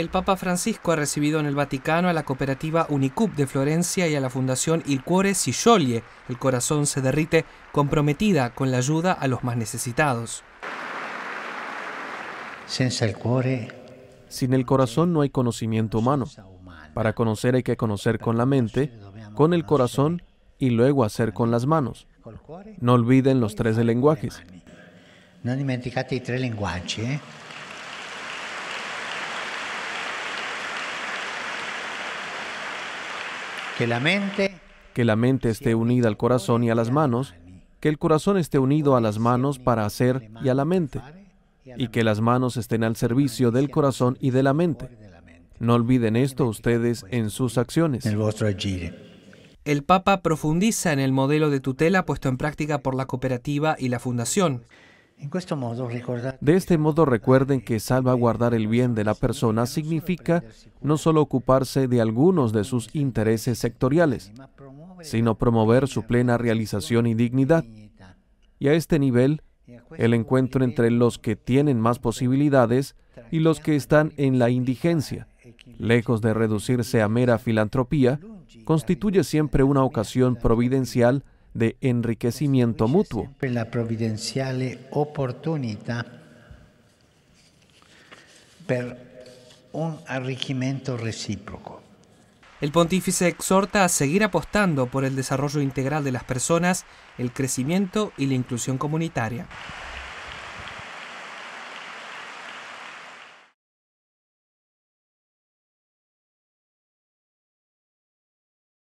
El Papa Francisco ha recibido en el Vaticano a la cooperativa Unicup de Florencia y a la Fundación Il Cuore Scioglie, El Corazón se derrite, comprometida con la ayuda a los más necesitados. Sin el corazón no hay conocimiento humano. Para conocer hay que conocer con la mente, con el corazón y luego hacer con las manos. No olviden los tres lenguajes. No dimenticate i tre Que la mente que la mente esté unida al corazón y a las manos, que el corazón esté unido a las manos para hacer y a la mente, y que las manos estén al servicio del corazón y de la mente. No olviden esto ustedes en sus acciones. El Papa profundiza en el modelo de tutela puesto en práctica por la cooperativa y la fundación. De este modo recuerden que salvaguardar el bien de la persona significa no solo ocuparse de algunos de sus intereses sectoriales, sino promover su plena realización y dignidad. Y a este nivel, el encuentro entre los que tienen más posibilidades y los que están en la indigencia, lejos de reducirse a mera filantropía, constituye siempre una ocasión providencial de enriquecimiento mutuo. un El pontífice exhorta a seguir apostando por el desarrollo integral de las personas, el crecimiento y la inclusión comunitaria.